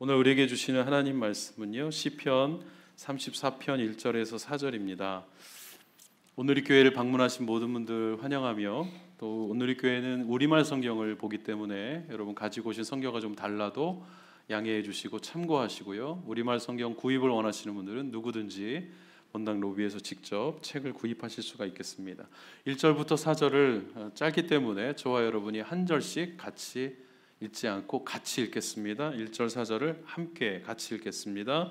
오늘 우리에게 주시는 하나님 말씀은요. 시편 34편 1절에서 4절입니다. 오늘의 교회를 방문하신 모든 분들 환영하며 또 오늘의 교회는 우리말 성경을 보기 때문에 여러분 가지고 오신 성경과 좀 달라도 양해해 주시고 참고하시고요. 우리말 성경 구입을 원하시는 분들은 누구든지 본당 로비에서 직접 책을 구입하실 수가 있겠습니다. 1절부터 4절을 어, 짧기 때문에 저와 여러분이 한 절씩 같이 잊지 않고 같이 읽겠습니다. 1절 4절을 함께 같이 읽겠습니다.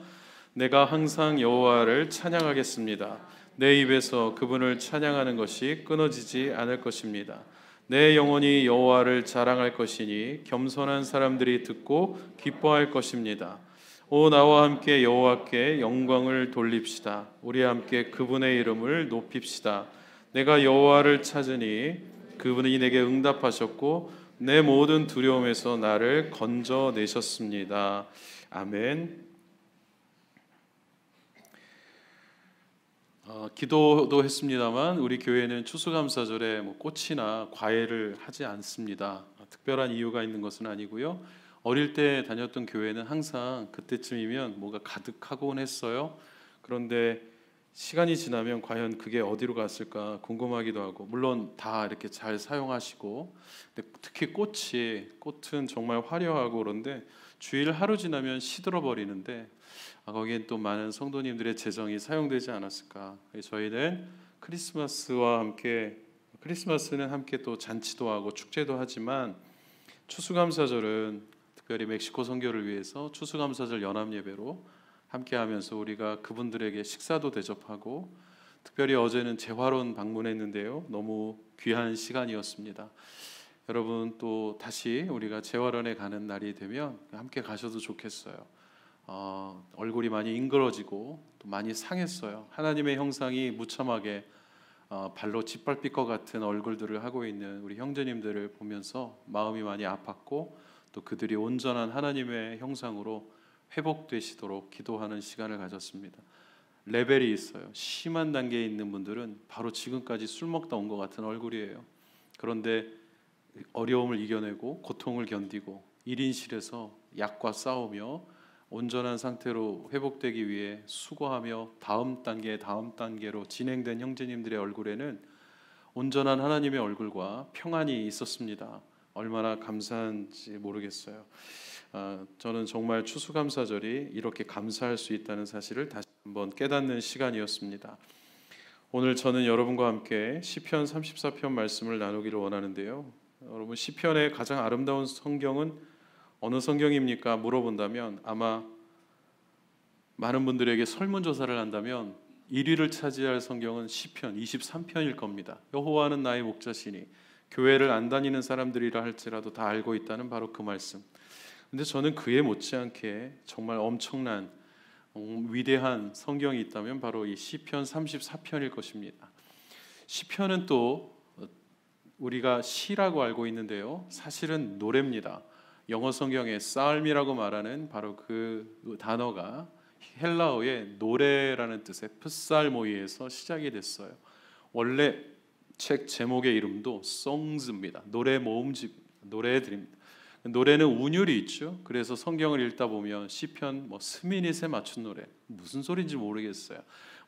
내가 항상 여호와를 찬양하겠습니다. 내 입에서 그분을 찬양하는 것이 끊어지지 않을 것입니다. 내 영혼이 여호와를 자랑할 것이니 겸손한 사람들이 듣고 기뻐할 것입니다. 오 나와 함께 여호와께 영광을 돌립시다. 우리 함께 그분의 이름을 높입시다. 내가 여호와를 찾으니 그분이 내게 응답하셨고 내 모든 두려움에서 나를 건져내셨습니다. 아멘. 어, 기도도 했습니다만 우리 교회는 추수감사절에 뭐 꽃이나 과일을 하지 않습니다. 어, 특별한 이유가 있는 것은 아니고요. 어릴 때 다녔던 교회는 항상 그때쯤이면 뭐가 가득하곤 했어요. 그런데 시간이 지나면 과연 그게 어디로 갔을까 궁금하기도 하고 물론 다 이렇게 잘 사용하시고 특히 꽃이 꽃은 정말 화려하고 그런데 주일 하루 지나면 시들어 버리는데 아, 거기엔 또 많은 성도님들의 재정이 사용되지 않았을까 저희는 크리스마스와 함께 크리스마스는 함께 또 잔치도 하고 축제도 하지만 추수감사절은 특별히 멕시코 선교를 위해서 추수감사절 연합 예배로 함께하면서 우리가 그분들에게 식사도 대접하고 특별히 어제는 재활원 방문했는데요. 너무 귀한 시간이었습니다. 여러분 또 다시 우리가 재활원에 가는 날이 되면 함께 가셔도 좋겠어요. 어, 얼굴이 많이 잉그러지고 또 많이 상했어요. 하나님의 형상이 무참하게 어, 발로 짓밟힐 것 같은 얼굴들을 하고 있는 우리 형제님들을 보면서 마음이 많이 아팠고 또 그들이 온전한 하나님의 형상으로 회복되시도록 기도하는 시간을 가졌습니다. 레벨이 있어요. 심한 단계에 있는 분들은 바로 지금까지 술 먹다 온 것 같은 얼굴이에요. 그런데 어려움을 이겨내고 고통을 견디고 1인실에서 약과 싸우며 온전한 상태로 회복되기 위해 수고하며 다음 단계 다음 단계로 진행된 형제님들의 얼굴에는 온전한 하나님의 얼굴과 평안이 있었습니다. 얼마나 감사한지 모르겠어요. 아, 저는 정말 추수감사절이 이렇게 감사할 수 있다는 사실을 다시 한번 깨닫는 시간이었습니다. 오늘 저는 여러분과 함께 시편 34편 말씀을 나누기를 원하는데요. 여러분 시편의 가장 아름다운 성경은 어느 성경입니까? 물어본다면 아마 많은 분들에게 설문 조사를 한다면 1위를 차지할 성경은 시편 23편일 겁니다. 여호와는 나의 목자시니 교회를 안 다니는 사람들이라 할지라도 다 알고 있다는 바로 그 말씀. 근데 저는 그에 못지않게 정말 엄청난 어, 위대한 성경이 있다면 바로 이 시편 34편일 것입니다. 시편은 또 어, 우리가 시라고 알고 있는데요. 사실은 노래입니다. 영어 성경의 삶이라고 말하는 바로 그 단어가 헬라어의 노래라는 뜻의 풋살모이에서 시작이 됐어요. 원래 책 제목의 이름도 songs입니다. 노래 모음집 노래들입니다. 노래는 운율이 있죠. 그래서 성경을 읽다 보면 시편 뭐 스미닛에 맞춘 노래 무슨 소리인지 모르겠어요.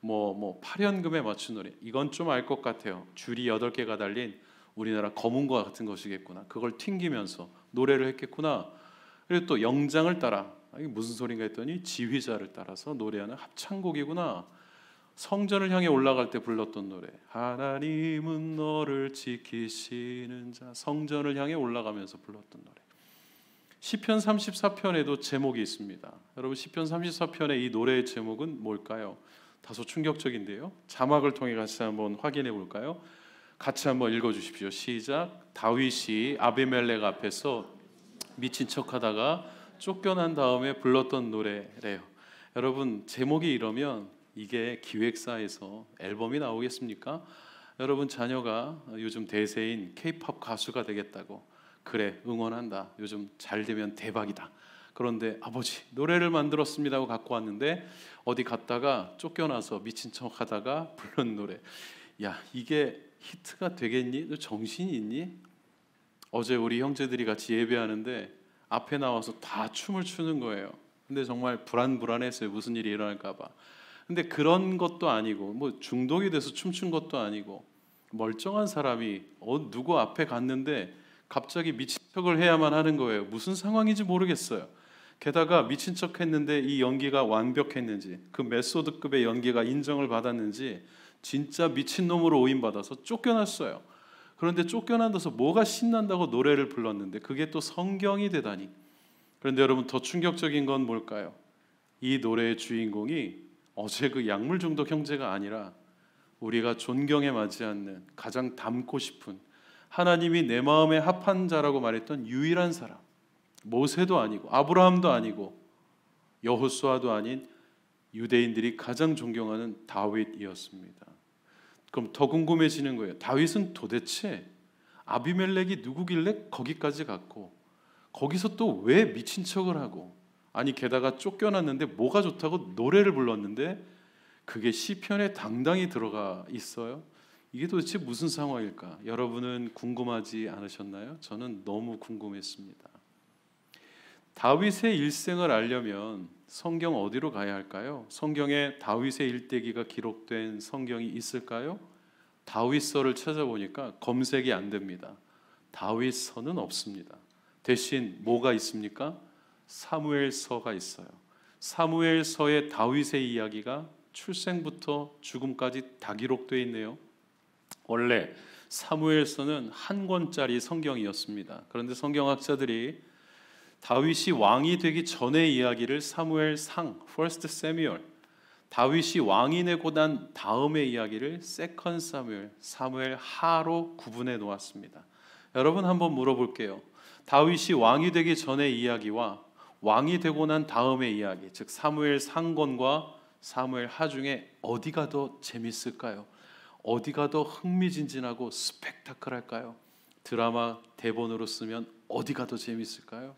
뭐뭐 뭐 팔연금에 맞춘 노래 이건 좀 알 것 같아요. 줄이 여덟 개가 달린 우리나라 검은과 같은 것이겠구나. 그걸 튕기면서 노래를 했겠구나. 그리고 또 영장을 따라 이게 무슨 소린가 했더니 지휘자를 따라서 노래하는 합창곡이구나. 성전을 향해 올라갈 때 불렀던 노래. 하나님은 너를 지키시는 자. 성전을 향해 올라가면서 불렀던 노래. 시편 34편에도 제목이 있습니다. 여러분 시편 34편의 이 노래의 제목은 뭘까요? 다소 충격적인데요. 자막을 통해 같이 한번 확인해 볼까요? 같이 한번 읽어 주십시오. 시작. 다윗이 아비멜렉 앞에서 미친 척하다가 쫓겨난 다음에 불렀던 노래래요. 여러분 제목이 이러면 이게 기획사에서 앨범이 나오겠습니까? 여러분 자녀가 요즘 대세인 케팝 가수가 되겠다고 그래 응원한다. 요즘 잘 되면 대박이다. 그런데 아버지 노래를 만들었습니다 하고 갖고 왔는데 어디 갔다가 쫓겨나서 미친 척 하다가 불른 노래 야 이게 히트가 되겠니? 너 정신이 있니? 어제 우리 형제들이 같이 예배하는데 앞에 나와서 다 춤을 추는 거예요 근데 정말 불안불안했어요 무슨 일이 일어날까 봐 근데 그런 것도 아니고 뭐 중독이 돼서 춤춘 것도 아니고 멀쩡한 사람이 어, 누구 앞에 갔는데 갑자기 미친 척을 해야만 하는 거예요. 무슨 상황인지 모르겠어요. 게다가 미친 척 했는데 이 연기가 완벽했는지 그 메소드급의 연기가 인정을 받았는지 진짜 미친놈으로 오인받아서 쫓겨났어요. 그런데 쫓겨난다서 뭐가 신난다고 노래를 불렀는데 그게 또 성경이 되다니. 그런데 여러분 더 충격적인 건 뭘까요? 이 노래의 주인공이 어제 그 약물 중독 형제가 아니라 우리가 존경에 맞지 않는 가장 닮고 싶은 하나님이 내 마음에 합한 자라고 말했던 유일한 사람 모세도 아니고 아브라함도 아니고 여호수아도 아닌 유대인들이 가장 존경하는 다윗이었습니다. 그럼 더 궁금해지는 거예요. 다윗은 도대체 아비멜렉이 누구길래 거기까지 갔고 거기서 또 왜 미친 척을 하고 아니 게다가 쫓겨났는데 뭐가 좋다고 노래를 불렀는데 그게 시편에 당당히 들어가 있어요. 이게 도대체 무슨 상황일까? 여러분은 궁금하지 않으셨나요? 저는 너무 궁금했습니다. 다윗의 일생을 알려면 성경 어디로 가야 할까요? 성경에 다윗의 일대기가 기록된 성경이 있을까요? 다윗서를 찾아보니까 검색이 안 됩니다. 다윗서는 없습니다. 대신 뭐가 있습니까? 사무엘서가 있어요. 사무엘서의 다윗의 이야기가 출생부터 죽음까지 다 기록되어 있네요. 원래 사무엘서는 한 권짜리 성경이었습니다. 그런데 성경학자들이 다윗이 왕이 되기 전의 이야기를 사무엘 상 (First Samuel) 다윗이 왕이 되고 난 다음의 이야기를 세컨 사무엘 사무엘 하로 구분해 놓았습니다. 여러분 한번 물어볼게요. 다윗이 왕이 되기 전의 이야기와 왕이 되고 난 다음의 이야기, 즉 사무엘 상권과 사무엘 하 중에 어디가 더 재밌을까요? 어디가 더 흥미진진하고 스펙타클할까요? 드라마 대본으로 쓰면 어디가 더 재밌을까요?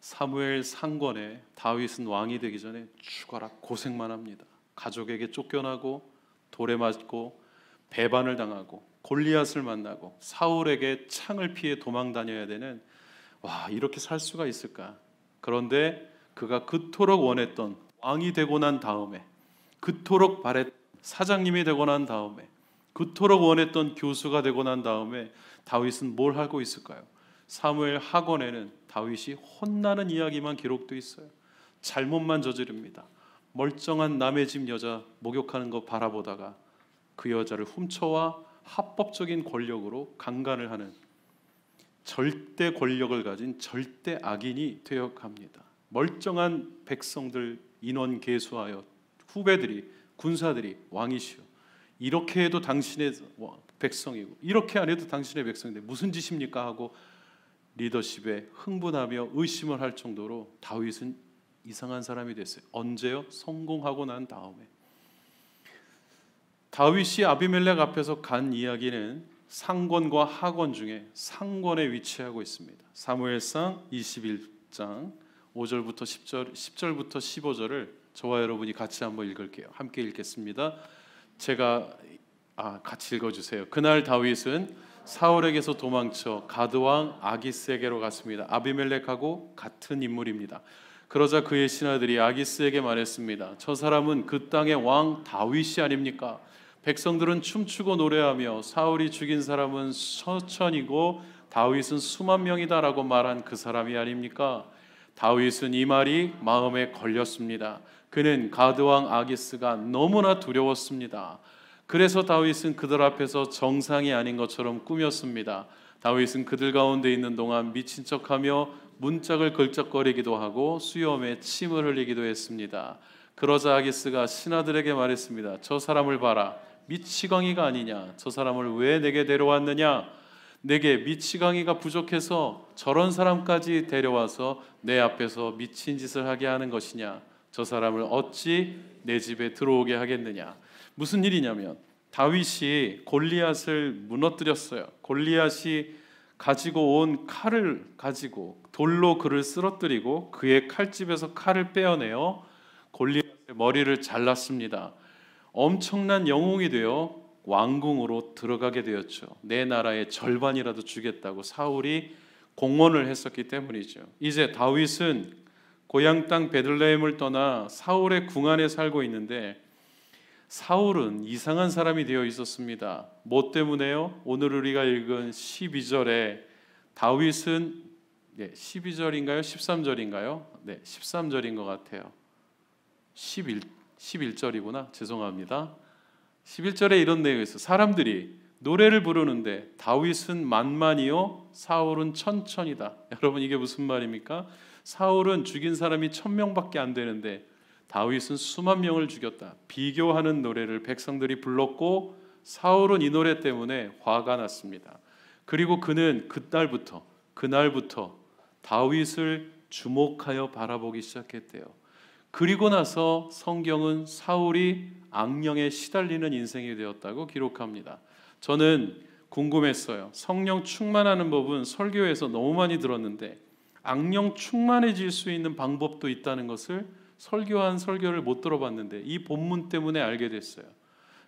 사무엘 상권에 다윗은 왕이 되기 전에 죽어라 고생만 합니다. 가족에게 쫓겨나고 돌에 맞고 배반을 당하고 골리앗을 만나고 사울에게 창을 피해 도망 다녀야 되는 와 이렇게 살 수가 있을까? 그런데 그가 그토록 원했던 왕이 되고 난 다음에 그토록 바랬던 사장님이 되고 난 다음에 그토록 원했던 교수가 되고 난 다음에 다윗은 뭘 하고 있을까요? 사무엘 학원에는 다윗이 혼나는 이야기만 기록돼 있어요. 잘못만 저지릅니다. 멀쩡한 남의 집 여자 목욕하는 거 바라보다가 그 여자를 훔쳐와 합법적인 권력으로 강간을 하는 절대 권력을 가진 절대 악인이 되어 갑니다. 멀쩡한 백성들 인원 계수하여 후배들이 군사들이 왕이시오. 이렇게 해도 당신의 뭐 백성이고 이렇게 안 해도 당신의 백성인데 무슨 짓입니까 하고 리더십에 흥분하며 의심을 할 정도로 다윗은 이상한 사람이 됐어요. 언제요? 성공하고 난 다음에. 다윗이 아비멜렉 앞에서 간 이야기는 상권과 하권 중에 상권에 위치하고 있습니다. 사무엘상 21장 5절부터 10절 10절부터 15절을 저와 여러분이 같이 한번 읽을게요. 함께 읽겠습니다. 제가 아, 같이 읽어 주세요. 그날 다윗은 사울에게서 도망쳐 가드 왕 아기스에게로 갔습니다. 아비멜렉하고 같은 인물입니다. 그러자 그의 신하들이 아기스에게 말했습니다. 저 사람은 그 땅의 왕 다윗이 아닙니까? 백성들은 춤추고 노래하며 사울이 죽인 사람은 서천이고 다윗은 수만 명이다라고 말한 그 사람이 아닙니까? 다윗은 이 말이 마음에 걸렸습니다. 그는 가드왕 아기스가 너무나 두려웠습니다. 그래서 다윗은 그들 앞에서 정상이 아닌 것처럼 꾸몄습니다. 다윗은 그들 가운데 있는 동안 미친 척하며 문짝을 걸쩍거리기도 하고 수염에 침을 흘리기도 했습니다. 그러자 아기스가 신하들에게 말했습니다. 저 사람을 봐라. 미치광이가 아니냐? 저 사람을 왜 내게 데려왔느냐? 내게 미치광이가 부족해서 저런 사람까지 데려와서 내 앞에서 미친 짓을 하게 하는 것이냐? 저 사람을 어찌 내 집에 들어오게 하겠느냐. 무슨 일이냐면 다윗이 골리앗을 무너뜨렸어요. 골리앗이 가지고 온 칼을 가지고 돌로 그를 쓰러뜨리고 그의 칼집에서 칼을 빼어내어 골리앗의 머리를 잘랐습니다. 엄청난 영웅이 되어 왕궁으로 들어가게 되었죠. 내 나라의 절반이라도 주겠다고 사울이 공언을 했었기 때문이죠. 이제 다윗은 고향 땅 베들레헴을 떠나 사울의 궁 안에 살고 있는데 사울은 이상한 사람이 되어 있었습니다. 뭐 때문에요? 오늘 우리가 읽은 12절에 다윗은 네, 12절인가요? 13절인가요? 네, 13절인 것 같아요. 11, 11절이구나. 죄송합니다. 11절에 이런 내용이 있어 사람들이 노래를 부르는데 다윗은 만만이요 사울은 천천이다. 여러분 이게 무슨 말입니까? 사울은 죽인 사람이 천 명밖에 안 되는데 다윗은 수만 명을 죽였다. 비교하는 노래를 백성들이 불렀고 사울은 이 노래 때문에 화가 났습니다. 그리고 그는 그날부터 그날부터 다윗을 주목하여 바라보기 시작했대요. 그리고 나서 성경은 사울이 악령에 시달리는 인생이 되었다고 기록합니다. 저는 궁금했어요. 성령 충만하는 법은 설교에서 너무 많이 들었는데 악령 충만해질 수 있는 방법도 있다는 것을 설교한 설교를 못 들어봤는데 이 본문 때문에 알게 됐어요.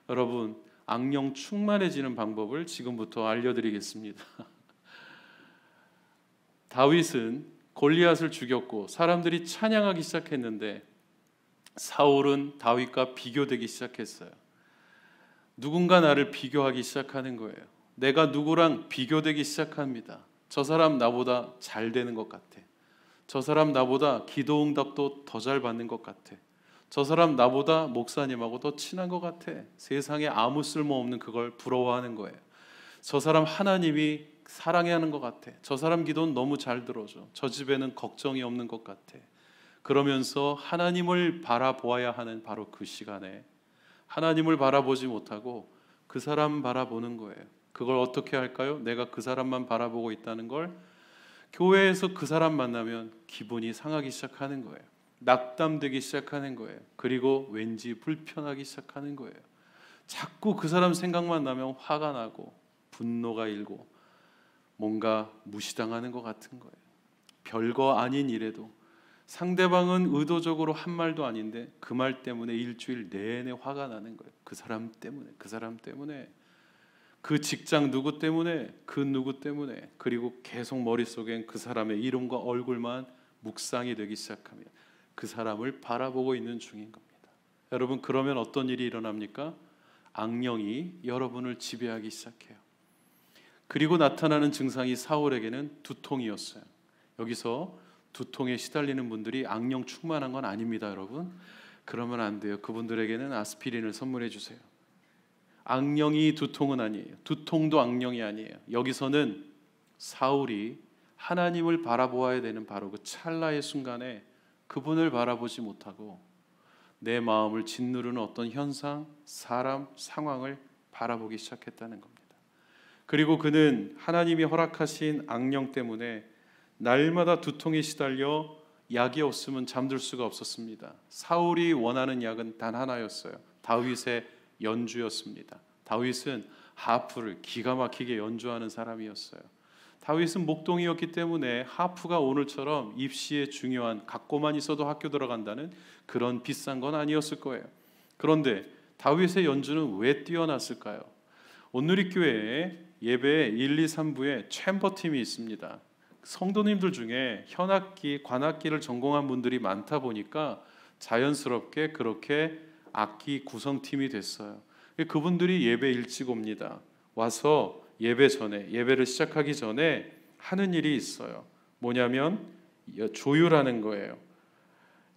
여러분, 악령 충만해지는 방법을 지금부터 알려드리겠습니다. 다윗은 골리앗을 죽였고 사람들이 찬양하기 시작했는데 사울은 다윗과 비교되기 시작했어요. 누군가 나를 비교하기 시작하는 거예요. 내가 누구랑 비교되기 시작합니다. 저 사람 나보다 잘 되는 것 같아. 저 사람 나보다 기도 응답도 더 잘 받는 것 같아. 저 사람 나보다 목사님하고 더 친한 것 같아. 세상에 아무 쓸모 없는 그걸 부러워하는 거예요. 저 사람 하나님이 사랑해 하는 것 같아. 저 사람 기도는 너무 잘 들어줘. 저 집에는 걱정이 없는 것 같아. 그러면서 하나님을 바라보아야 하는 바로 그 시간에 하나님을 바라보지 못하고 그 사람 바라보는 거예요. 그걸 어떻게 할까요? 내가 그 사람만 바라보고 있다는 걸 교회에서 그 사람 만나면 기분이 상하기 시작하는 거예요. 낙담되기 시작하는 거예요. 그리고 왠지 불편하기 시작하는 거예요. 자꾸 그 사람 생각만 나면 화가 나고 분노가 일고 뭔가 무시당하는 것 같은 거예요. 별거 아닌 일에도 상대방은 의도적으로 한 말도 아닌데 그 말 때문에 일주일 내내 화가 나는 거예요. 그 사람 때문에, 그 사람 때문에 그 직장 누구 때문에 그 누구 때문에 그리고 계속 머릿속엔 그 사람의 이름과 얼굴만 묵상이 되기 시작하면 그 사람을 바라보고 있는 중인 겁니다. 여러분 그러면 어떤 일이 일어납니까? 악령이 여러분을 지배하기 시작해요. 그리고 나타나는 증상이 사울에게는 두통이었어요. 여기서 두통에 시달리는 분들이 악령 충만한 건 아닙니다, 여러분. 그러면 안 돼요. 그분들에게는 아스피린을 선물해 주세요. 악령이 두통은 아니에요. 두통도 악령이 아니에요. 여기서는 사울이 하나님을 바라보아야 되는 바로 그 찰나의 순간에 그분을 바라보지 못하고 내 마음을 짓누르는 어떤 현상, 사람, 상황을 바라보기 시작했다는 겁니다. 그리고 그는 하나님이 허락하신 악령 때문에 날마다 두통에 시달려 약이 없으면 잠들 수가 없었습니다. 사울이 원하는 약은 단 하나였어요. 다윗의 연주였습니다. 다윗은 하프를 기가 막히게 연주하는 사람이었어요. 다윗은 목동이었기 때문에 하프가 오늘처럼 입시에 중요한 갖고만 있어도 학교 들어간다는 그런 비싼 건 아니었을 거예요. 그런데 다윗의 연주는 왜 뛰어났을까요? 온누리 교회에 예배 1, 2, 3부에 챔버 팀이 있습니다. 성도님들 중에 현악기, 관악기를 전공한 분들이 많다 보니까 자연스럽게 그렇게 악기 구성팀이 됐어요. 그분들이 예배 일찍 옵니다. 와서 예배 전에 예배를 시작하기 전에 하는 일이 있어요. 뭐냐면 조율하는 거예요.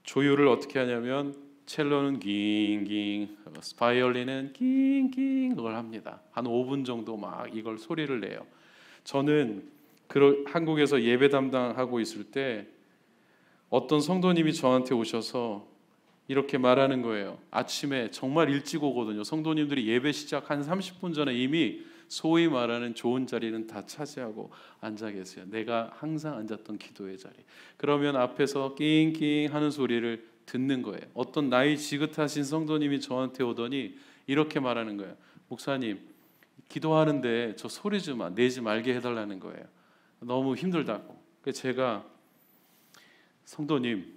조율을 어떻게 하냐면 첼로는 깅깅, 바이올린은 깅깅 그걸 합니다. 한 5분 정도 막 이걸 소리를 내요. 저는 그 한국에서 예배 담당하고 있을 때 어떤 성도님이 저한테 오셔서 이렇게 말하는 거예요. 아침에 정말 일찍 오거든요. 성도님들이 예배 시작 한 30분 전에 이미 소위 말하는 좋은 자리는 다 차지하고 앉아 계세요. 내가 항상 앉았던 기도의 자리. 그러면 앞에서 낑낑 하는 소리를 듣는 거예요. 어떤 나이 지긋하신 성도님이 저한테 오더니 이렇게 말하는 거예요. 목사님, 기도하는데 저 소리 좀 내지 말게 해달라는 거예요. 너무 힘들다고. 제가 성도님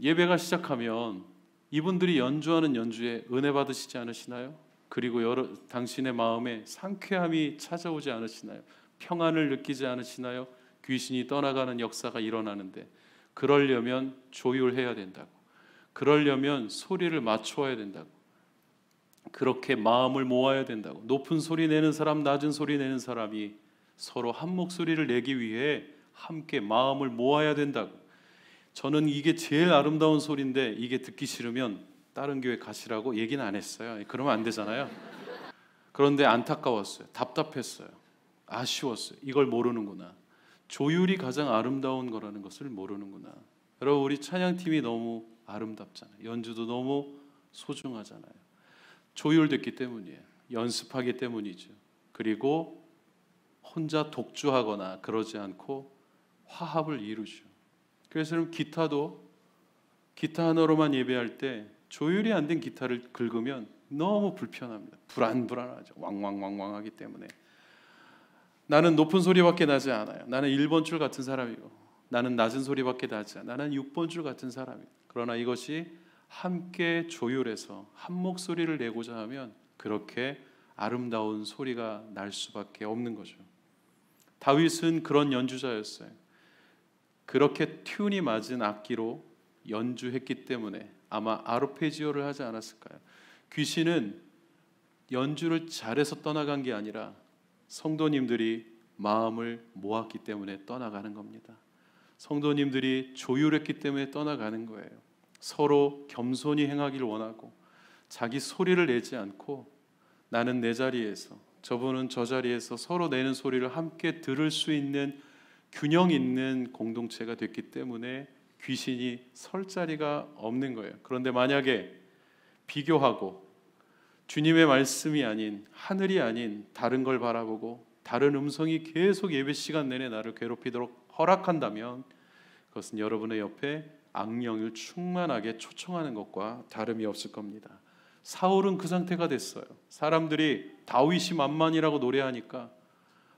예배가 시작하면 이분들이 연주하는 연주에 은혜 받으시지 않으시나요? 그리고 여러, 당신의 마음에 상쾌함이 찾아오지 않으시나요? 평안을 느끼지 않으시나요? 귀신이 떠나가는 역사가 일어나는데 그러려면 조율해야 된다고. 그러려면 소리를 맞춰야 된다고. 그렇게 마음을 모아야 된다고. 높은 소리 내는 사람, 낮은 소리 내는 사람이 서로 한 목소리를 내기 위해 함께 마음을 모아야 된다고. 저는 이게 제일 아름다운 소리인데 이게 듣기 싫으면 다른 교회 가시라고 얘기는 안 했어요. 그러면 안 되잖아요. 그런데 안타까웠어요. 답답했어요. 아쉬웠어요. 이걸 모르는구나. 조율이 가장 아름다운 거라는 것을 모르는구나. 여러분 우리 찬양팀이 너무 아름답잖아요. 연주도 너무 소중하잖아요. 조율됐기 때문이에요. 연습하기 때문이죠. 그리고 혼자 독주하거나 그러지 않고 화합을 이루죠. 교회에서는 기타도 기타 하나로만 예배할 때 조율이 안 된 기타를 긁으면 너무 불편합니다. 불안불안하죠. 왕왕왕왕하기 때문에 나는 높은 소리밖에 나지 않아요. 나는 1번 줄 같은 사람이고 나는 낮은 소리밖에 나지 않아. 나는 6번 줄 같은 사람이. 그러나 이것이 함께 조율해서 한 목소리를 내고자 하면 그렇게 아름다운 소리가 날 수밖에 없는 거죠. 다윗은 그런 연주자였어요. 그렇게 튠이 맞은 악기로 연주했기 때문에 아마 아르페지오를 하지 않았을까요? 귀신은 연주를 잘해서 떠나간 게 아니라 성도님들이 마음을 모았기 때문에 떠나가는 겁니다. 성도님들이 조율했기 때문에 떠나가는 거예요. 서로 겸손히 행하길 원하고 자기 소리를 내지 않고 나는 내 자리에서 저분은 저 자리에서 서로 내는 소리를 함께 들을 수 있는 균형 있는 공동체가 됐기 때문에 귀신이 설 자리가 없는 거예요. 그런데 만약에 비교하고 주님의 말씀이 아닌 하늘이 아닌 다른 걸 바라보고 다른 음성이 계속 예배 시간 내내 나를 괴롭히도록 허락한다면 그것은 여러분의 옆에 악령을 충만하게 초청하는 것과 다름이 없을 겁니다. 사울은 그 상태가 됐어요. 사람들이 다윗이 만만이라고 노래하니까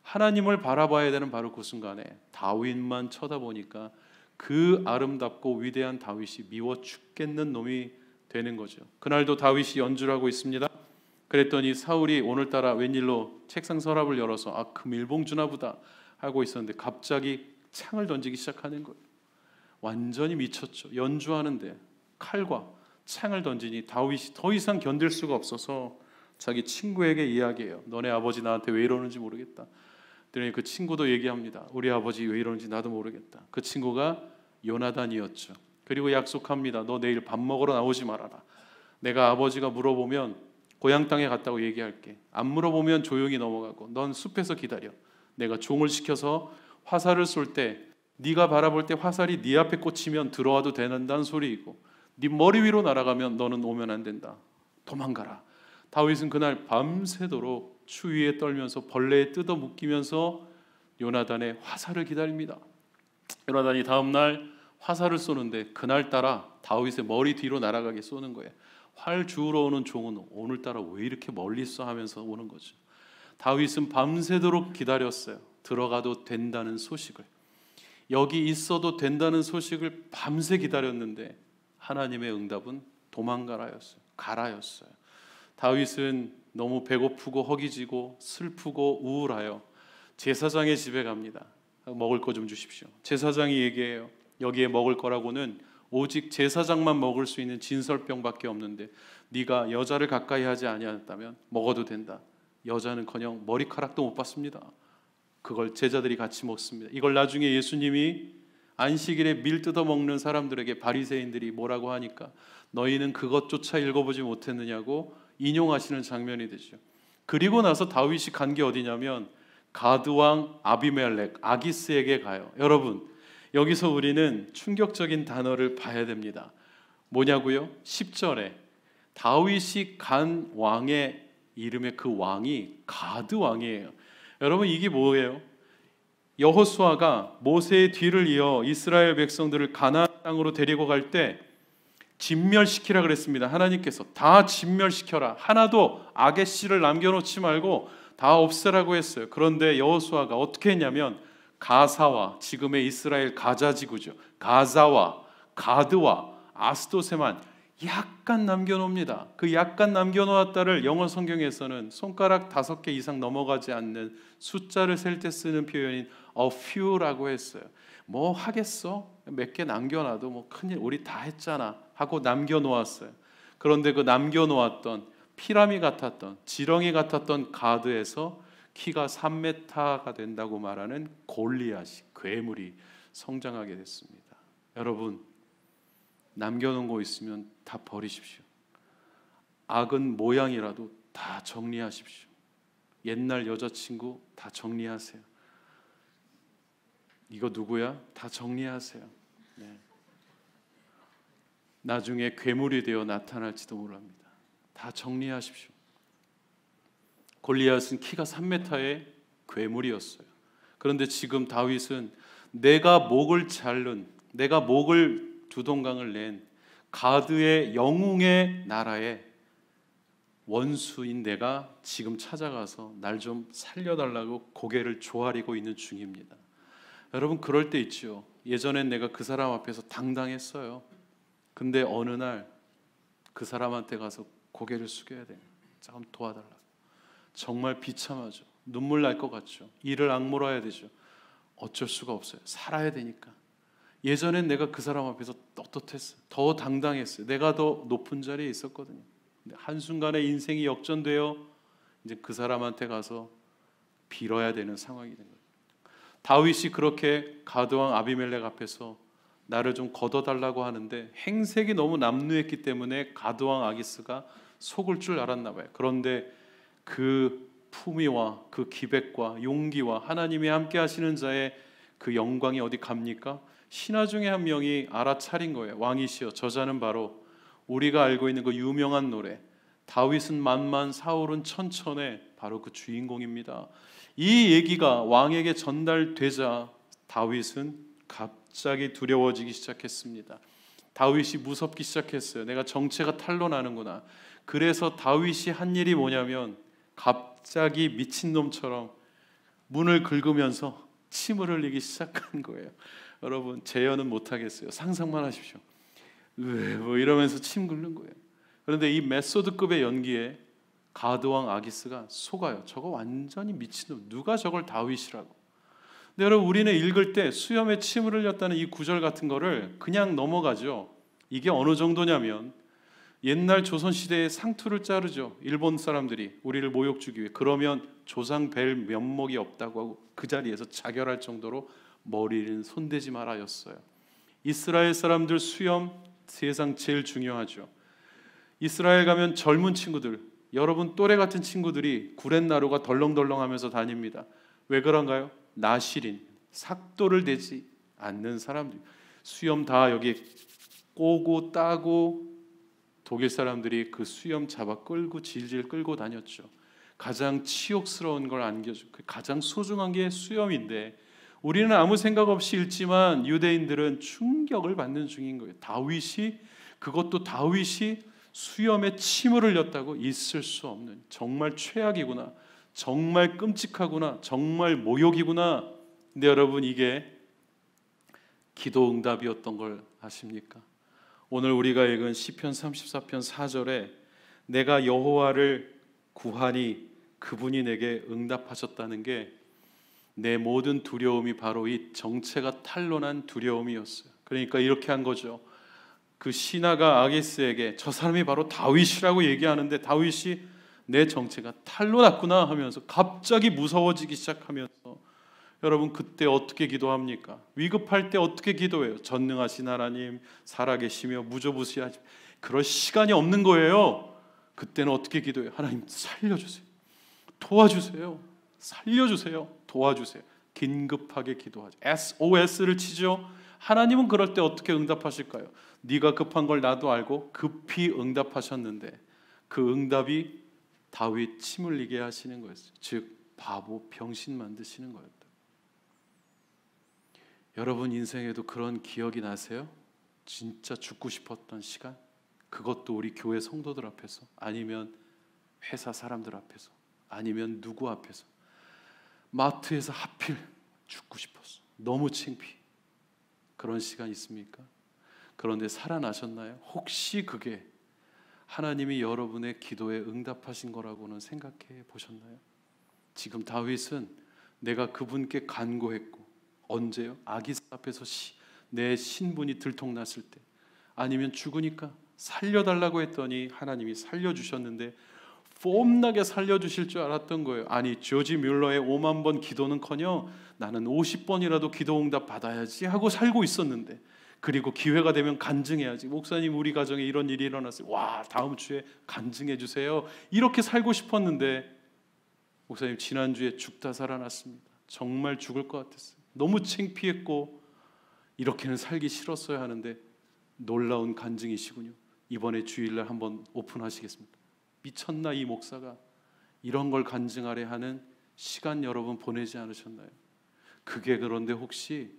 하나님을 바라봐야 되는 바로 그 순간에 다윗만 쳐다보니까 그 아름답고 위대한 다윗이 미워 죽겠는 놈이 되는 거죠. 그날도 다윗이 연주를 하고 있습니다. 그랬더니 사울이 오늘따라 웬일로 책상 서랍을 열어서 아 금일봉주나 그 보다 하고 있었는데 갑자기 창을 던지기 시작하는 거예요. 완전히 미쳤죠. 연주하는데 칼과 창을 던지니 다윗이 더 이상 견딜 수가 없어서 자기 친구에게 이야기해요. 너네 아버지 나한테 왜 이러는지 모르겠다. 그랬니그 친구도 얘기합니다. 우리 아버지 왜 이러는지 나도 모르겠다. 그 친구가 요나단이었죠. 그리고 약속합니다. 너 내일 밥 먹으러 나오지 말아라. 내가 아버지가 물어보면 고향 땅에 갔다고 얘기할게. 안 물어보면 조용히 넘어가고 넌 숲에서 기다려. 내가 종을 시켜서 화살을 쏠 때 네가 바라볼 때 화살이 네 앞에 꽂히면 들어와도 되는다는 소리이고 네 머리 위로 날아가면 너는 오면 안 된다. 도망가라. 다윗은 그날 밤새도록 추위에 떨면서 벌레에 뜯어 묶이면서 요나단의 화살을 기다립니다. 요나단이 다음 날 화살을 쏘는데 그날 따라 다윗의 머리 뒤로 날아가게 쏘는 거예요. 활 주우러 오는 종은 오늘따라 왜 이렇게 멀리 쏘 하면서 오는 거죠. 다윗은 밤새도록 기다렸어요. 들어가도 된다는 소식을. 여기 있어도 된다는 소식을 밤새 기다렸는데 하나님의 응답은 도망가라였어요. 가라였어요. 다윗은 너무 배고프고 허기지고 슬프고 우울하여 제사장의 집에 갑니다. 먹을 거 좀 주십시오. 제사장이 얘기해요. 여기에 먹을 거라고는 오직 제사장만 먹을 수 있는 진설병밖에 없는데 네가 여자를 가까이 하지 아니하였다면 먹어도 된다. 여자는커녕 머리카락도 못 받습니다. 그걸 제자들이 같이 먹습니다. 이걸 나중에 예수님이 안식일에 밀 뜯어 먹는 사람들에게 바리새인들이 뭐라고 하니까 너희는 그것조차 읽어보지 못했느냐고 인용하시는 장면이 되죠. 그리고 나서 다윗이 간 게 어디냐면 가드왕 아비멜렉 아기스에게 가요. 여러분 여기서 우리는 충격적인 단어를 봐야 됩니다. 뭐냐고요? 10절에 다윗이 간 왕의 이름의 그 왕이 가드 왕이에요. 여러분 이게 뭐예요? 여호수아가 모세의 뒤를 이어 이스라엘 백성들을 가나안 땅으로 데리고 갈 때 진멸시키라 그랬습니다. 하나님께서 다 진멸시켜라. 하나도 악의 씨를 남겨놓지 말고 다 없애라고 했어요. 그런데 여호수아가 어떻게 했냐면 가사와 지금의 이스라엘 가자 지구죠. 가자와 가드와 아스도세만 약간 남겨놓습니다. 그 약간 남겨놓았다를 영어 성경에서는 손가락 다섯 개 이상 넘어가지 않는 숫자를 셀 때 쓰는 표현인 a few라고 했어요. 뭐 하겠어? 몇 개 남겨놔도 뭐 큰일 우리 다 했잖아 하고 남겨놓았어요. 그런데 그 남겨놓았던 피라미 같았던 지렁이 같았던 가드에서 키가 3m가 된다고 말하는 골리앗이 괴물이 성장하게 됐습니다. 여러분 남겨놓은 거 있으면 다 버리십시오. 악은 모양이라도 다 정리하십시오. 옛날 여자친구 다 정리하세요. 이거 누구야? 다 정리하세요. 네. 나중에 괴물이 되어 나타날지도 모릅니다. 다 정리하십시오. 골리앗은 키가 3m의 괴물이었어요. 그런데 지금 다윗은 내가 목을 자른, 내가 목을 두동강을 낸 가드의 영웅의 나라에 원수인 내가 지금 찾아가서 날 좀 살려달라고 고개를 조아리고 있는 중입니다. 여러분 그럴 때 있죠. 예전엔 내가 그 사람 앞에서 당당했어요. 근데 어느 날 그 사람한테 가서 고개를 숙여야 돼. 조금 도와달라. 정말 비참하죠. 눈물 날 것 같죠. 이를 악물어야 되죠. 어쩔 수가 없어요. 살아야 되니까. 예전엔 내가 그 사람 앞에서 떳떳했어. 더당당했어 내가 더 높은 자리에 있었거든요. 근데 한순간에 인생이 역전되어 이제 그 사람한테 가서 빌어야 되는 상황이 된 거예요. 다윗이 그렇게 가드왕 아비멜렉 앞에서 나를 좀 걷어달라고 하는데 행색이 너무 남루했기 때문에 가드왕 아기스가 속을 줄 알았나 봐요. 그런데 그 품위와 그 기백과 용기와 하나님이 함께 하시는 자의 그 영광이 어디 갑니까? 신하 중에 한 명이 알아차린 거예요. 왕이시여 저자는 바로 우리가 알고 있는 그 유명한 노래 다윗은 만만 사울은 천천에 바로 그 주인공입니다. 이 얘기가 왕에게 전달되자 다윗은 갑자기 두려워지기 시작했습니다. 다윗이 무섭기 시작했어요. 내가 정체가 탄로나는구나. 그래서 다윗이 한 일이 뭐냐면 갑자기 미친놈처럼 문을 긁으면서 침을 흘리기 시작한 거예요. 여러분 재현은 못하겠어요. 상상만 하십시오. 뭐 이러면서 침 굴는 거예요. 그런데 이 메소드급의 연기에 가드왕 아기스가 속아요. 저거 완전히 미친놈. 누가 저걸 다윗이라고. 근데 여러분 우리는 읽을 때 수염에 침을 흘렸다는 이 구절 같은 거를 그냥 넘어가죠. 이게 어느 정도냐면 옛날 조선 시대에 상투를 자르죠. 일본 사람들이 우리를 모욕 주기 위해. 그러면 조상 뵐 면목이 없다고 하고 그 자리에서 자결할 정도로 머리는 손대지 말아였어요. 이스라엘 사람들 수염 세상 제일 중요하죠. 이스라엘 가면 젊은 친구들, 여러분 또래 같은 친구들이 구렛나루가 덜렁덜렁하면서 다닙니다. 왜 그런가요? 나시린, 삭도를 대지 않는 사람들. 수염 다 여기 꼬고 따고 독일 사람들이 그 수염 잡아 끌고 질질 끌고 다녔죠. 가장 치욕스러운 걸 안겨주고 그 가장 소중한 게 수염인데 우리는 아무 생각 없이 읽지만 유대인들은 충격을 받는 중인 거예요. 다윗이 그것도 다윗이 수염에 침을 흘렸다고 있을 수 없는 정말 최악이구나. 정말 끔찍하구나. 정말 모욕이구나. 근데 여러분 이게 기도 응답이었던 걸 아십니까? 오늘 우리가 읽은 시편 34편 4절에 내가 여호와를 구하니 그분이 내게 응답하셨다는 게내 모든 두려움이 바로 이 정체가 탄로난 두려움이었어요. 그러니까 이렇게 한 거죠. 그 신하가 아게스에게 저 사람이 바로 다윗이라고 얘기하는데 다윗이 내 정체가 탈로 났구나 하면서 갑자기 무서워지기 시작하면서 여러분 그때 어떻게 기도합니까? 위급할 때 어떻게 기도해요? 전능하신 하나님 살아계시며 무조부시하시 그럴 시간이 없는 거예요. 그때는 어떻게 기도해요? 하나님 살려주세요. 도와주세요. 살려주세요. 도와주세요. 긴급하게 기도하죠. SOS를 치죠. 하나님은 그럴 때 어떻게 응답하실까요? 네가 급한 걸 나도 알고 급히 응답하셨는데 그 응답이 다윗 침 흘리게 하시는 거였어요. 즉 바보 병신 만드시는 거였다. 여러분 인생에도 그런 기억이 나세요? 진짜 죽고 싶었던 시간? 그것도 우리 교회 성도들 앞에서 아니면 회사 사람들 앞에서 아니면 누구 앞에서 마트에서 하필 죽고 싶었어. 너무 창피. 그런 시간 있습니까? 그런데 살아나셨나요? 혹시 그게 하나님이 여러분의 기도에 응답하신 거라고는 생각해 보셨나요? 지금 다윗은 내가 그분께 간구했고 언제요? 아기사 앞에서 시, 내 신분이 들통났을 때 아니면 죽으니까 살려달라고 했더니 하나님이 살려주셨는데 폼나게 살려주실 줄 알았던 거예요. 아니 조지 뮬러의 5만 번 기도는커녕 나는 50번이라도 기도 응답 받아야지 하고 살고 있었는데 그리고 기회가 되면 간증해야지. 목사님 우리 가정에 이런 일이 일어났어요. 와 다음 주에 간증해 주세요. 이렇게 살고 싶었는데 목사님 지난 주에 죽다 살아났습니다. 정말 죽을 것 같았어요. 너무 창피했고 이렇게는 살기 싫었어야 하는데 놀라운 간증이시군요. 이번에 주일날 한번 오픈하시겠습니다. 미쳤나 이 목사가 이런 걸 간증하려 하는 시간 여러분 보내지 않으셨나요? 그게 그런데 혹시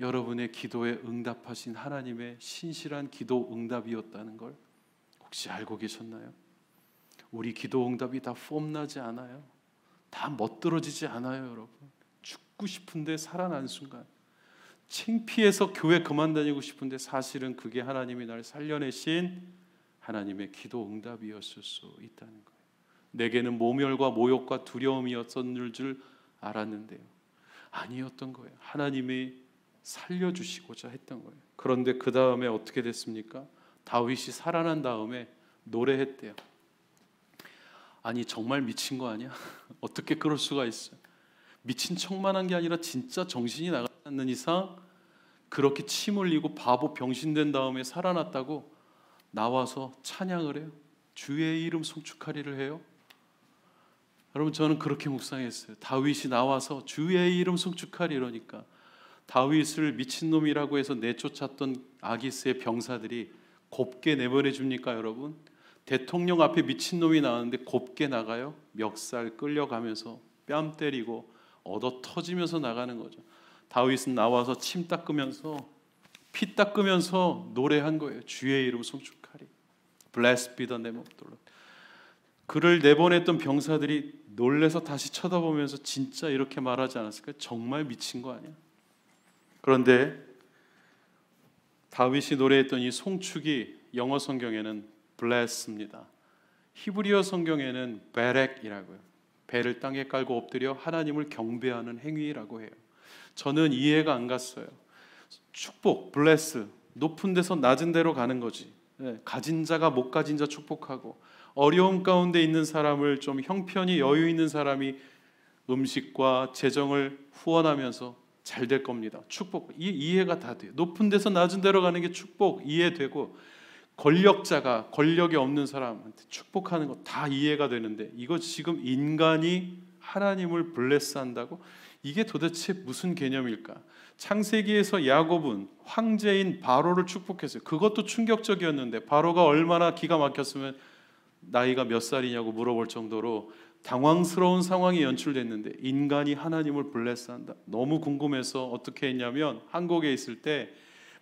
여러분의 기도에 응답하신 하나님의 신실한 기도 응답이었다는 걸 혹시 알고 계셨나요? 우리 기도 응답이 다 폼나지 않아요. 다 멋들어지지 않아요, 여러분. 죽고 싶은데 살아난 순간. 창피해서 교회 그만 다니고 싶은데 사실은 그게 하나님이 날 살려내신 하나님의 기도 응답이었을 수 있다는 거예요. 내게는 모멸과 모욕과 두려움이었던 줄 알았는데요. 아니었던 거예요. 하나님이 살려주시고자 했던 거예요. 그런데 그 다음에 어떻게 됐습니까? 다윗이 살아난 다음에 노래했대요. 아니 정말 미친 거 아니야? 어떻게 그럴 수가 있어? 미친 척만한 게 아니라 진짜 정신이 나가는 이상 그렇게 침 흘리고 바보 병신된 다음에 살아났다고 나와서 찬양을 해요. 주의 이름 송축하리를 해요. 여러분 저는 그렇게 묵상했어요. 다윗이 나와서 주의 이름 송축하리 이러니까 다윗을 미친놈이라고 해서 내쫓았던 아기스의 병사들이 곱게 내보내 줍니까 여러분? 대통령 앞에 미친놈이 나왔는데 곱게 나가요? 멱살 끌려가면서 뺨 때리고 얻어 터지면서 나가는 거죠. 다윗은 나와서 침 닦으면서 피 닦으면서 노래한 거예요. 주의 이름 송축하리. Blessed be the name of the Lord. 그를 내보냈던 병사들이 놀래서 다시 쳐다보면서 진짜 이렇게 말하지 않았을까? 정말 미친 거 아니야? 그런데 다윗이 노래했던 이 송축이 영어 성경에는 b l e s s 입니다 히브리어 성경에는 베렉이라고요. 배를 땅에 깔고 엎드려 하나님을 경배하는 행위라고 해요. 저는 이해가 안 갔어요. 축복, 블레스, 높은 데서 낮은 데로 가는 거지. 예, 가진 자가 못 가진 자 축복하고 어려움 가운데 있는 사람을 좀 형편이 여유 있는 사람이 음식과 재정을 후원하면서 잘 될 겁니다. 축복 이, 이해가 다 돼요. 높은 데서 낮은 데로 가는 게 축복 이해되고 권력자가 권력이 없는 사람한테 축복하는 거 다 이해가 되는데 이거 지금 인간이 하나님을 블레스한다고 이게 도대체 무슨 개념일까? 창세기에서 야곱은 황제인 바로를 축복했어요. 그것도 충격적이었는데 바로가 얼마나 기가 막혔으면 나이가 몇 살이냐고 물어볼 정도로 당황스러운 상황이 연출됐는데 인간이 하나님을 블레스한다. 너무 궁금해서 어떻게 했냐면 한국에 있을 때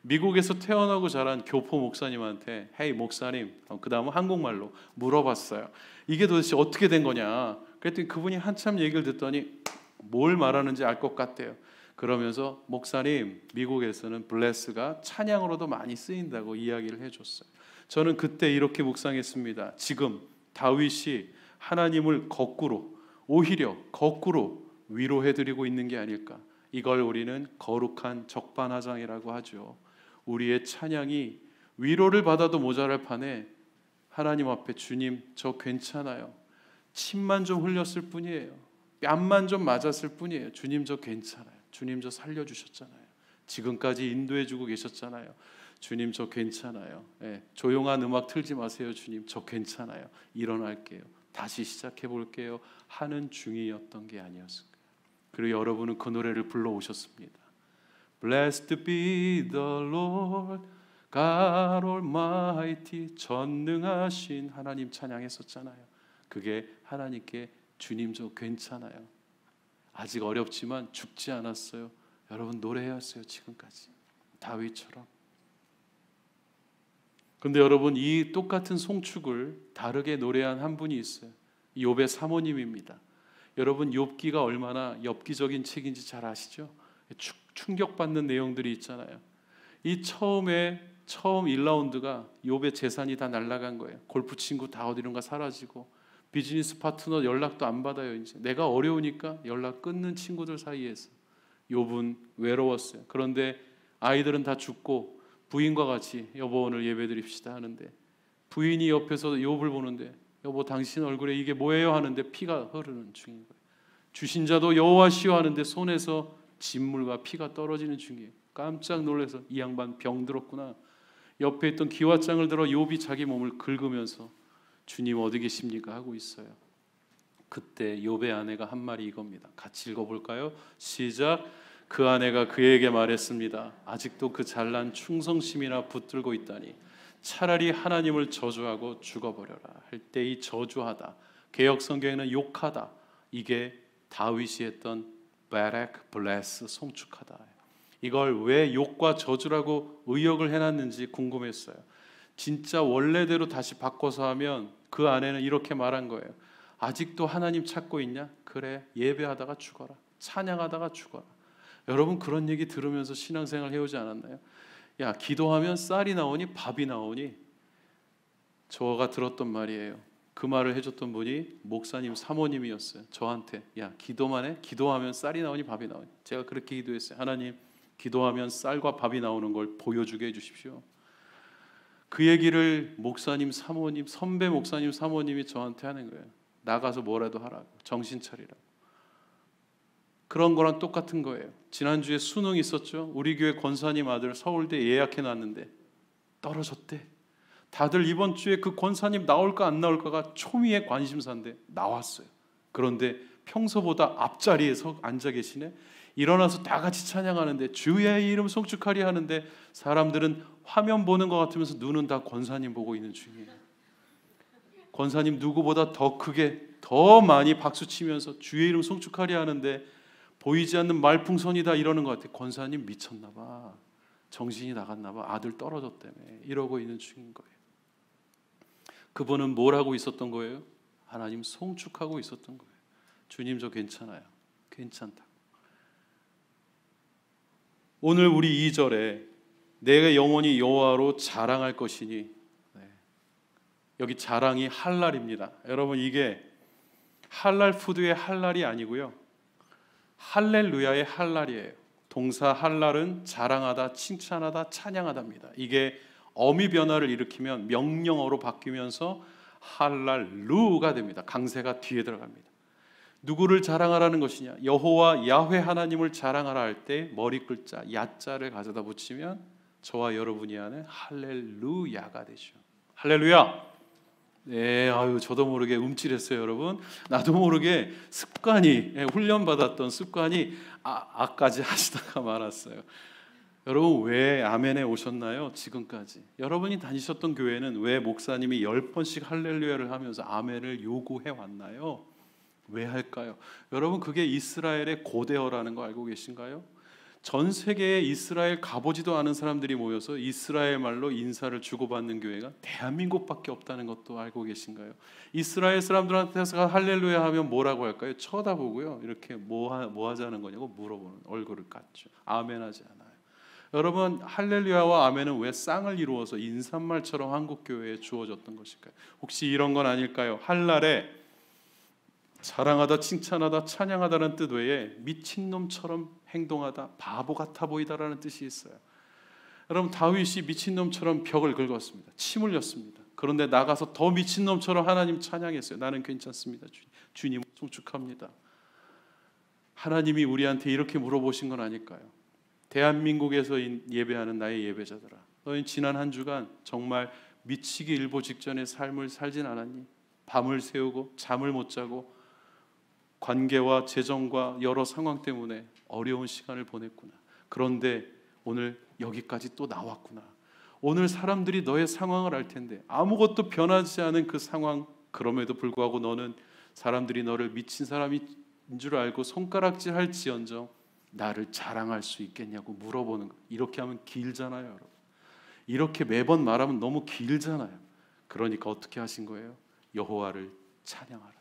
미국에서 태어나고 자란 교포 목사님한테 헤이 목사님 어, 그다음 은 한국말로 물어봤어요. 이게 도대체 어떻게 된 거냐? 그랬더니 그분이 한참 얘기를 듣더니 뭘 말하는지 알 것 같대요. 그러면서 목사님 미국에서는 블레스가 찬양으로도 많이 쓰인다고 이야기를 해줬어요. 저는 그때 이렇게 묵상했습니다. 지금 다윗이 하나님을 거꾸로 오히려 거꾸로 위로해드리고 있는 게 아닐까. 이걸 우리는 거룩한 적반하장이라고 하죠. 우리의 찬양이 위로를 받아도 모자랄 판에 하나님 앞에 주님 저 괜찮아요. 침만 좀 흘렸을 뿐이에요. 뺨만 좀 맞았을 뿐이에요. 주님 저 괜찮아요. 주님 저 살려주셨잖아요. 지금까지 인도해주고 계셨잖아요. 주님 저 괜찮아요. 예, 조용한 음악 틀지 마세요. 주님 저 괜찮아요. 일어날게요. 다시 시작해 볼게요. 하는 중이었던 게 아니었을까. 그리고 여러분은 그 노래를 불러 오셨습니다. Blessed be the Lord, God Almighty, 전능하신 하나님 찬양했었잖아요. 그게 하나님께 주님 저 괜찮아요. 아직 어렵지만 죽지 않았어요. 여러분 노래해야 어요 지금까지 다윗처럼. 그런데 여러분 이 똑같은 송축을 다르게 노래한 한 분이 있어요. 욥의 사모님입니다. 여러분 욥기가 얼마나 엽기적인 책인지 잘 아시죠? 충격받는 내용들이 있잖아요. 이 처음에 처음 1라운드가 욥의 재산이 다 날라간 거예요. 골프 친구 다 어디론가 사라지고 비즈니스 파트너 연락도 안 받아요. 이제 내가 어려우니까 연락 끊는 친구들 사이에서 욥은 외로웠어요. 그런데 아이들은 다 죽고 부인과 같이 여보 오늘 예배드립시다 하는데 부인이 옆에서 욥을 보는데 여보 당신 얼굴에 이게 뭐예요 하는데 피가 흐르는 중인 거예요. 주신 자도 여호와시여 하는데 손에서 진물과 피가 떨어지는 중이에요. 깜짝 놀래서 이 양반 병들었구나. 옆에 있던 기와장을 들어 욥이 자기 몸을 긁으면서 주님 어디 계십니까 하고 있어요. 그때 요배 아내가 한 말이 이겁니다. 같이 읽어볼까요? 시작. 그 아내가 그에게 말했습니다. 아직도 그 잘난 충성심이나 붙들고 있다니 차라리 하나님을 저주하고 죽어버려라 할 때 이 저주하다 개혁 성경에는 욕하다 이게 다윗이 했던 베렉 블레스 송축하다 이걸 왜 욕과 저주라고 의역을 해놨는지 궁금했어요. 진짜 원래대로 다시 바꿔서 하면 그 아내는 이렇게 말한 거예요. 아직도 하나님 찾고 있냐? 그래. 예배하다가 죽어라. 찬양하다가 죽어라. 여러분 그런 얘기 들으면서 신앙생활 해오지 않았나요? 야, 기도하면 쌀이 나오니 밥이 나오니 저가 들었던 말이에요. 그 말을 해줬던 분이 목사님 사모님이었어요. 저한테 야 기도만 해. 기도하면 쌀이 나오니 밥이 나오니. 제가 그렇게 기도했어요. 하나님 기도하면 쌀과 밥이 나오는 걸 보여주게 해주십시오. 그 얘기를 목사님, 사모님, 선배 목사님, 사모님이 저한테 하는 거예요. 나가서 뭐라도 하라고. 정신 차리라고. 그런 거랑 똑같은 거예요. 지난주에 수능 있었죠. 우리 교회 권사님 아들 서울대 예약해 놨는데 떨어졌대. 다들 이번 주에 그 권사님 나올까 안 나올까가 초미의 관심사인데 나왔어요. 그런데 평소보다 앞자리에 서 앉아 계시네. 일어나서 다 같이 찬양하는데 주의 이름 송축하리 하는데 사람들은 화면 보는 것 같으면서 눈은 다 권사님 보고 있는 중이에요. 권사님 누구보다 더 크게 더 많이 박수 치면서 주의 이름 송축하려 하는데 보이지 않는 말풍선이다 이러는 것 같아. 권사님 미쳤나 봐. 정신이 나갔나 봐. 아들 떨어졌다며. 이러고 있는 중인 거예요. 그분은 뭘 하고 있었던 거예요? 하나님 송축하고 있었던 거예요. 주님 저 괜찮아요. 괜찮다. 오늘 우리 2절에 내가 영원히 여호와로 자랑할 것이니 네. 여기 자랑이 할랄입니다. 여러분 이게 할랄 푸드의 할랄이 아니고요. 할렐루야의 할랄이에요. 동사 할랄은 자랑하다, 칭찬하다, 찬양하다입니다. 이게 어미 변화를 일으키면 명령어로 바뀌면서 할랄루가 됩니다. 강세가 뒤에 들어갑니다. 누구를 자랑하라는 것이냐? 여호와 야훼 하나님을 자랑하라 할 때 머리 글자 야자를 가져다 붙이면 저와 여러분이 안에 할렐루야가 되죠. 할렐루야. 네, 아유 저도 모르게 움찔했어요, 여러분. 나도 모르게 습관이 예, 훈련 받았던 습관이 아, 아까지 하시다가 말았어요. 여러분 왜 아멘에 오셨나요? 지금까지 여러분이 다니셨던 교회는 왜 목사님이 열 번씩 할렐루야를 하면서 아멘을 요구해 왔나요? 왜 할까요? 여러분 그게 이스라엘의 고대어라는 거 알고 계신가요? 전 세계에 이스라엘 가보지도 않은 사람들이 모여서 이스라엘 말로 인사를 주고받는 교회가 대한민국밖에 없다는 것도 알고 계신가요? 이스라엘 사람들한테서 할렐루야 하면 뭐라고 할까요? 쳐다보고요. 이렇게 뭐, 하, 뭐 하자는 거냐고 물어보는 얼굴을 갖죠. 아멘 하지 않아요. 여러분 할렐루야와 아멘은 왜 쌍을 이루어서 인사말처럼 한국 교회에 주어졌던 것일까요? 혹시 이런 건 아닐까요? 할날에 사랑하다, 칭찬하다, 찬양하다는 뜻 외에 미친놈처럼 행동하다, 바보 같아 보이다라는 뜻이 있어요. 여러분 다윗이 미친놈처럼 벽을 긁었습니다. 침 흘렸습니다. 그런데 나가서 더 미친놈처럼 하나님 찬양했어요. 나는 괜찮습니다. 주, 님 송축합니다. 하나님이 우리한테 이렇게 물어보신 건 아닐까요? 대한민국에서 예배하는 나의 예배자들아, 너희 지난 한 주간 정말 미치기 일보 직전의 삶을 살진 않았니? 밤을 새우고 잠을 못 자고 관계와 재정과 여러 상황 때문에 어려운 시간을 보냈구나. 그런데 오늘 여기까지 또 나왔구나. 오늘 사람들이 너의 상황을 알 텐데 아무것도 변하지 않은 그 상황 그럼에도 불구하고 너는 사람들이 너를 미친 사람인 줄 알고 손가락질 할지언정 나를 자랑할 수 있겠냐고 물어보는 거. 이렇게 하면 길잖아요, 여러분. 이렇게 매번 말하면 너무 길잖아요. 그러니까 어떻게 하신 거예요? 여호와를 찬양하라.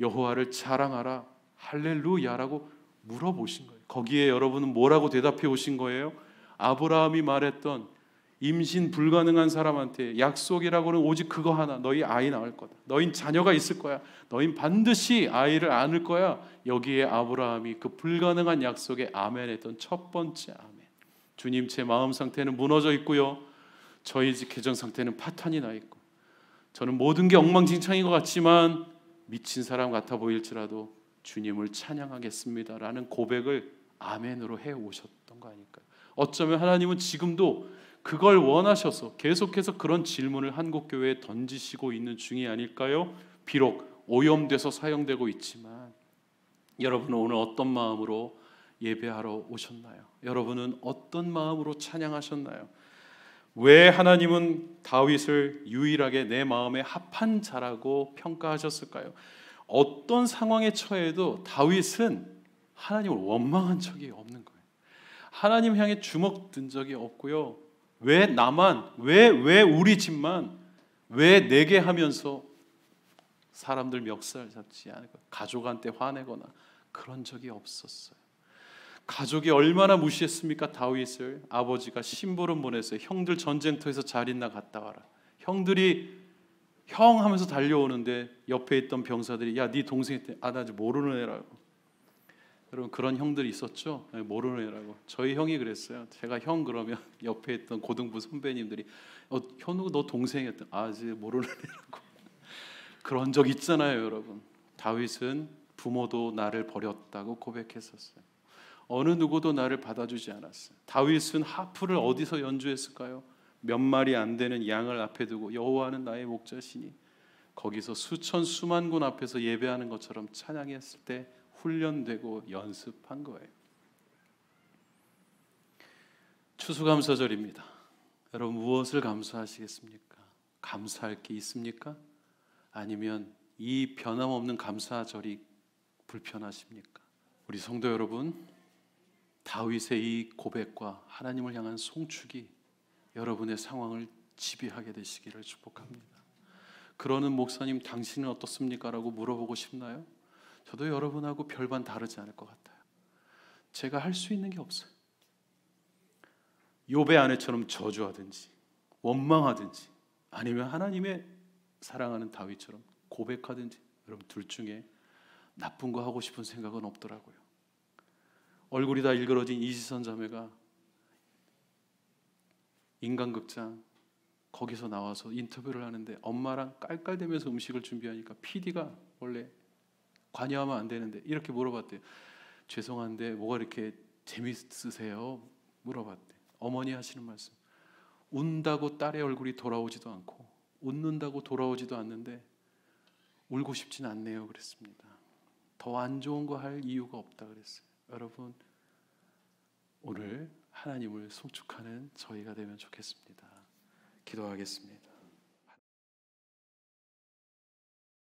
여호와를 자랑하라 할렐루야라고 물어보신 거예요. 거기에 여러분은 뭐라고 대답해 오신 거예요? 아브라함이 말했던 임신 불가능한 사람한테 약속이라고는 오직 그거 하나 너희 아이 낳을 거다. 너희 자녀가 있을 거야. 너희 반드시 아이를 안을 거야. 여기에 아브라함이 그 불가능한 약속에 아멘 했던 첫 번째 아멘. 주님 제 마음 상태는 무너져 있고요. 저희 집 계정 상태는 파탄이 나 있고 저는 모든 게 엉망진창인 것 같지만 미친 사람 같아 보일지라도 주님을 찬양하겠습니다라는 고백을 아멘으로 해 오셨던 거 아닐까요? 어쩌면 하나님은 지금도 그걸 원하셔서 계속해서 그런 질문을 한국 교회에 던지시고 있는 중이 아닐까요? 비록 오염돼서 사용되고 있지만 여러분은 오늘 어떤 마음으로 예배하러 오셨나요? 여러분은 어떤 마음으로 찬양하셨나요? 왜 하나님은 다윗을 유일하게 내 마음에 합한 자라고 평가하셨을까요? 어떤 상황에 처해도 다윗은 하나님을 원망한 적이 없는 거예요. 하나님 향해 주먹 든 적이 없고요. 왜 나만, 왜, 왜 우리 집만, 왜 내게 하면서 사람들 멱살 잡지 않고 가족한테 화내거나 그런 적이 없었어요. 가족이 얼마나 무시했습니까? 다윗을 아버지가 심보름 보내서 형들 전쟁터에서 잘있나 갔다 와라. 형들이 형 하면서 달려오는데 옆에 있던 병사들이 야 네 동생이 아나 아직 모르는 애라고. 여러분 그런 형들이 있었죠? 네, 모르는 애라고. 저희 형이 그랬어요. 제가 형 그러면 옆에 있던 고등부 선배님들이 어, 현우 너 동생이었다. 아직 모르는 애라고. 그런 적 있잖아요, 여러분. 다윗은 부모도 나를 버렸다고 고백했었어요. 어느 누구도 나를 받아주지 않았어요. 다윗은 하프를 어디서 연주했을까요? 몇 마리 안 되는 양을 앞에 두고 여호와는 나의 목자시니 거기서 수천 수만 군 앞에서 예배하는 것처럼 찬양했을 때 훈련되고 연습한 거예요. 추수감사절입니다. 여러분 무엇을 감사하시겠습니까? 감사할 게 있습니까? 아니면 이 변함없는 감사절이 불편하십니까? 우리 성도 여러분 다윗의 이 고백과 하나님을 향한 송축이 여러분의 상황을 지배하게 되시기를 축복합니다. 그러는 목사님 당신은 어떻습니까라고 물어보고 싶나요? 저도 여러분하고 별반 다르지 않을 것 같아요. 제가 할 수 있는 게 없어요. 요배 아내처럼 저주하든지 원망하든지 아니면 하나님의 사랑하는 다윗처럼 고백하든지 여러분 둘 중에 나쁜 거 하고 싶은 생각은 없더라고요. 얼굴이 다 일그러진 이지선 자매가 인간극장 거기서 나와서 인터뷰를 하는데 엄마랑 깔깔대면서 음식을 준비하니까 PD가 원래 관여하면 안 되는데 이렇게 물어봤대요. 죄송한데 뭐가 이렇게 재밌으세요? 물어봤대. 어머니 하시는 말씀. 운다고 딸의 얼굴이 돌아오지도 않고 웃는다고 돌아오지도 않는데 울고 싶진 않네요 그랬습니다. 더 안 좋은 거 할 이유가 없다 그랬어요. 여러분 오늘 하나님을 송축하는 저희가 되면 좋겠습니다. 기도하겠습니다.